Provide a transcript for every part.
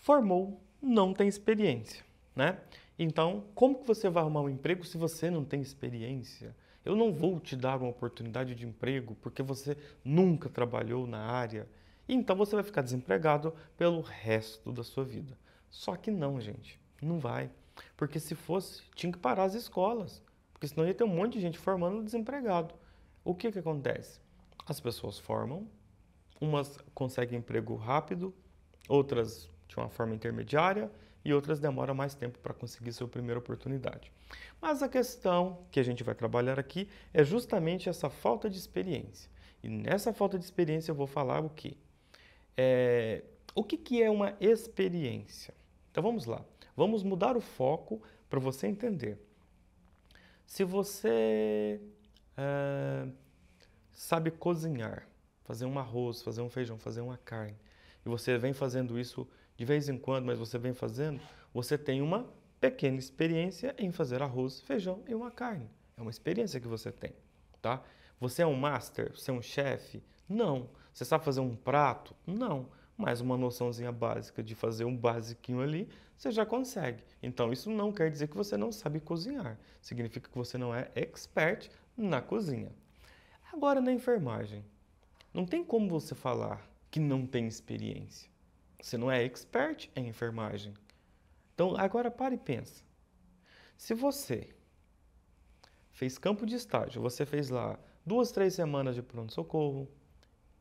formou, não tem experiência, né? Então, como que você vai arrumar um emprego se você não tem experiência? Eu não vou te dar uma oportunidade de emprego porque você nunca trabalhou na área. Então você vai ficar desempregado pelo resto da sua vida. Só que não, gente, não vai. Porque se fosse, tinha que parar as escolas, porque senão ia ter um monte de gente formando desempregado. O que que acontece? As pessoas formam, umas conseguem emprego rápido, outras de uma forma intermediária e outras demoram mais tempo para conseguir sua primeira oportunidade. Mas a questão que a gente vai trabalhar aqui é justamente essa falta de experiência. E nessa falta de experiência eu vou falar o que? É, o que, que é uma experiência? Então vamos lá, vamos mudar o foco para você entender. Se você é, sabe cozinhar, fazer um arroz, fazer um feijão, fazer uma carne, e você vem fazendo isso de vez em quando, mas você vem fazendo, você tem uma pequena experiência em fazer arroz, feijão e uma carne. É uma experiência que você tem, tá? Você é um master? Você é um chefe? Não. Você sabe fazer um prato? Não. Mas uma noçãozinha básica de fazer um basiquinho ali, você já consegue. Então, isso não quer dizer que você não sabe cozinhar. Significa que você não é expert na cozinha. Agora, na enfermagem. Não tem como você falar que não tem experiência. Você não é expert em enfermagem. Então, agora para e pensa. Se você fez campo de estágio, você fez lá duas, três semanas de pronto-socorro,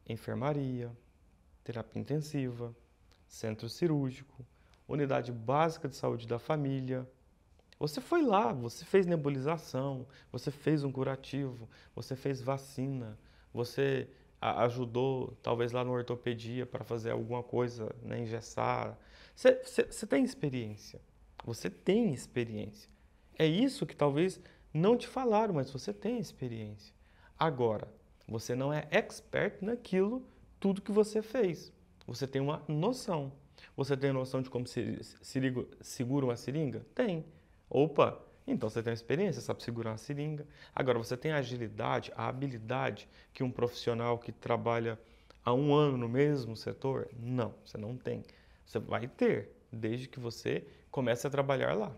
enfermaria, terapia intensiva, centro cirúrgico, unidade básica de saúde da família. Você foi lá, você fez nebulização, você fez um curativo, você fez vacina, você ajudou talvez lá no ortopedia para fazer alguma coisa, né, engessar. Você tem experiência. Você tem experiência. É isso que talvez não te falaram, mas você tem experiência. Agora, você não é expert naquilo tudo que você fez. Você tem uma noção. Você tem noção de como se, se, segura uma seringa? Tem. Opa, então você tem experiência, sabe segurar uma seringa. Agora você tem a agilidade, a habilidade que um profissional que trabalha há um ano no mesmo setor? Não, você não tem. Você vai ter, desde que você comece a trabalhar lá.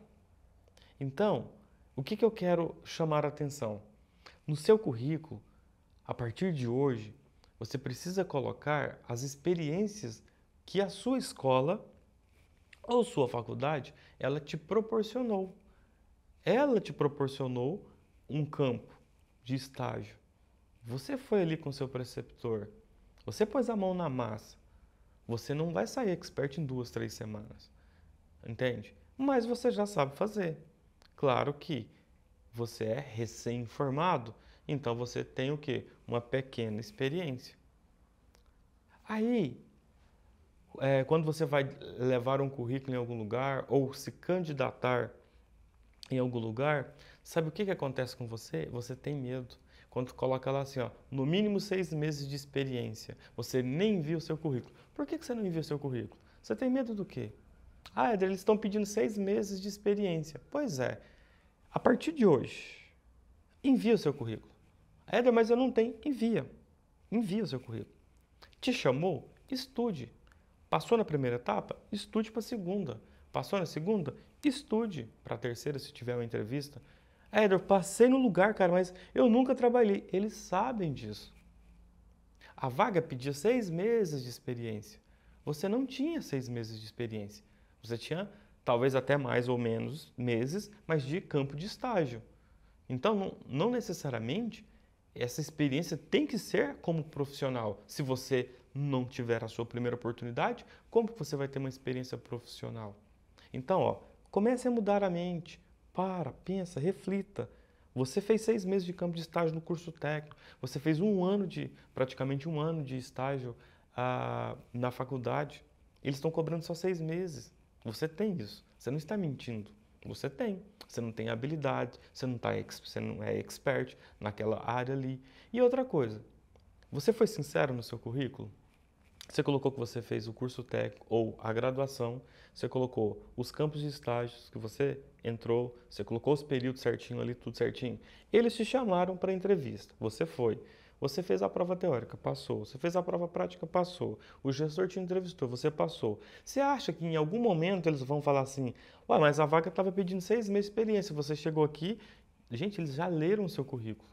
Então, o que, que eu quero chamar a atenção? No seu currículo, a partir de hoje, você precisa colocar as experiências que a sua escola ou sua faculdade ela te proporcionou. Ela te proporcionou um campo de estágio. Você foi ali com seu preceptor. Você pôs a mão na massa. Você não vai sair expert em duas, três semanas. Entende? Mas você já sabe fazer. Claro que você é recém-formado, então você tem o quê? Uma pequena experiência. Aí, é, quando você vai levar um currículo em algum lugar ou se candidatar em algum lugar, sabe o que, que acontece com você? Você tem medo. Quando coloca lá assim, ó, no mínimo seis meses de experiência, você nem envia o seu currículo. Por que, que você não envia o seu currículo? Você tem medo do quê? Ah, Eder, eles estão pedindo seis meses de experiência. Pois é, a partir de hoje, envia o seu currículo. Éder, mas eu não tenho. Envia. Envia o seu currículo. Te chamou? Estude. Passou na primeira etapa? Estude para a segunda. Passou na segunda? Estude para a terceira, se tiver uma entrevista. É, ah, Edward, passei no lugar, cara, mas eu nunca trabalhei. Eles sabem disso. A vaga pedia seis meses de experiência. Você não tinha seis meses de experiência. Você tinha talvez até mais ou menos meses, mas de campo de estágio. Então, não, não necessariamente essa experiência tem que ser como profissional. Se você não tiver a sua primeira oportunidade, como que você vai ter uma experiência profissional? Então, ó, comece a mudar a mente. Para, pensa, reflita. Você fez seis meses de campo de estágio no curso técnico. Você fez um ano de, praticamente um ano de estágio ah, na faculdade. Eles estão cobrando só seis meses. Você tem isso. Você não está mentindo. Você tem. Você não tem habilidade, você não, tá, você não é expert naquela área ali. E outra coisa, você foi sincero no seu currículo? Você colocou que você fez o curso técnico ou a graduação, você colocou os campos de estágios que você entrou, você colocou os períodos certinho ali, tudo certinho. Eles te chamaram para entrevista, você foi. Você fez a prova teórica, passou. Você fez a prova prática, passou. O gestor te entrevistou, você passou. Você acha que em algum momento eles vão falar assim: Ué, mas a vaga estava pedindo seis meses de experiência, você chegou aqui. Gente, eles já leram o seu currículo.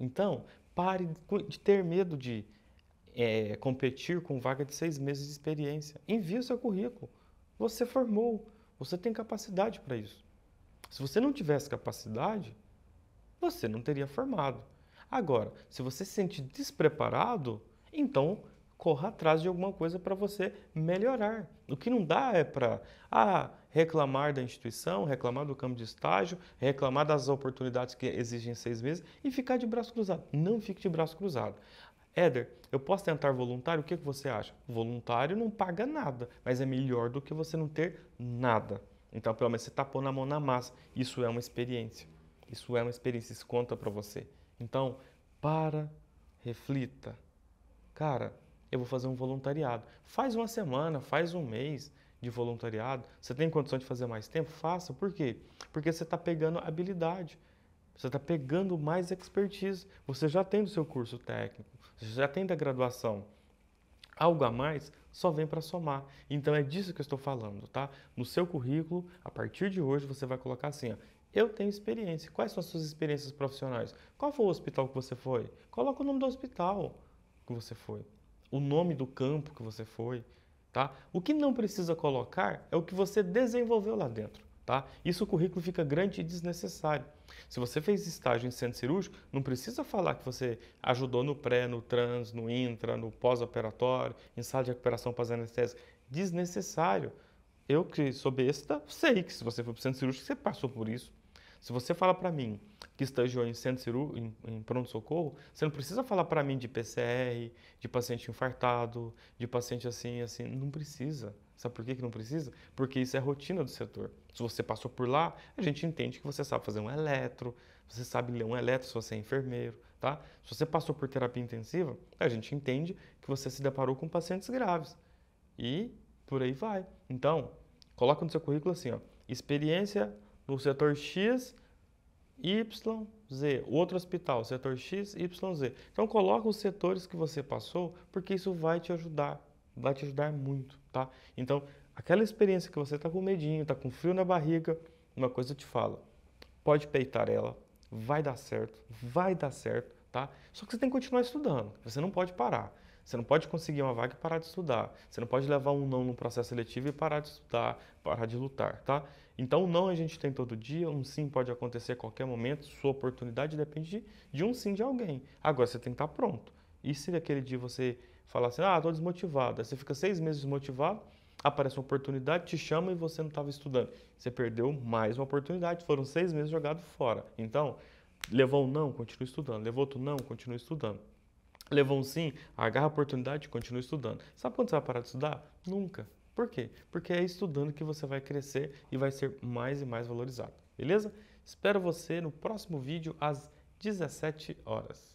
Então, pare de ter medo de é, competir com vaga de seis meses de experiência. Envie o seu currículo. Você formou, você tem capacidade para isso. Se você não tivesse capacidade, você não teria formado. Agora, se você se sente despreparado, então corra atrás de alguma coisa para você melhorar. O que não dá é para ah, reclamar da instituição, reclamar do campo de estágio, reclamar das oportunidades que exigem seis meses e ficar de braço cruzado. Não fique de braço cruzado. Éder, eu posso tentar voluntário? O que, você acha? Voluntário não paga nada, mas é melhor do que você não ter nada. Então, pelo menos você está pondo a mão na massa. Isso é uma experiência. Isso é uma experiência, isso conta para você. Então, para, reflita. Cara, eu vou fazer um voluntariado. Faz uma semana, faz um mês de voluntariado. Você tem condição de fazer mais tempo? Faça. Por quê? Porque você está pegando habilidade. Você está pegando mais expertise. Você já tem o seu curso técnico, você já tem da graduação. Algo a mais só vem para somar. Então é disso que eu estou falando, tá? No seu currículo, a partir de hoje, você vai colocar assim: ó, eu tenho experiência. Quais são as suas experiências profissionais? Qual foi o hospital que você foi? Coloca o nome do hospital que você foi, o nome do campo que você foi, tá? O que não precisa colocar é o que você desenvolveu lá dentro. Tá? Isso o currículo fica grande e desnecessário. Se você fez estágio em centro cirúrgico, não precisa falar que você ajudou no pré, no trans, no intra, no pós-operatório, em sala de recuperação pós-anestésia. Desnecessário. Eu que sou besta, sei que se você foi para o centro cirúrgico, você passou por isso. Se você fala para mim que estagiou em centro cirúrgico, em, em pronto-socorro, você não precisa falar para mim de PCR, de paciente infartado, de paciente assim, assim, não precisa. Sabe por que, que não precisa? Porque isso é rotina do setor. Se você passou por lá, a gente entende que você sabe fazer um eletro, você sabe ler um eletro se você é enfermeiro, tá? Se você passou por terapia intensiva, a gente entende que você se deparou com pacientes graves. E por aí vai. Então, coloca no seu currículo assim, ó, experiência no setor X, Y, Z, outro hospital, setor X, Y, Z. Então coloca os setores que você passou, porque isso vai te ajudar vai te ajudar muito, tá? Então, aquela experiência que você está com medinho, está com frio na barriga, uma coisa eu te falo, pode peitar ela, vai dar certo, vai dar certo, tá? Só que você tem que continuar estudando, você não pode parar. Você não pode conseguir uma vaga e parar de estudar. Você não pode levar um não no processo seletivo e parar de estudar, parar de lutar, tá? Então, um não a gente tem todo dia, um sim pode acontecer a qualquer momento, sua oportunidade depende de, de um sim de alguém. Agora, você tem que estar tá pronto. E se naquele dia você falar assim, ah, estou desmotivado. Aí você fica seis meses desmotivado, aparece uma oportunidade, te chama e você não estava estudando. Você perdeu mais uma oportunidade, foram seis meses jogados fora. Então, levou um não, continua estudando. Levou outro não, continua estudando. Levou um sim, agarra a oportunidade e continua estudando. Sabe quando você vai parar de estudar? Nunca. Por quê? Porque é estudando que você vai crescer e vai ser mais e mais valorizado. Beleza? Espero você no próximo vídeo às 17 horas.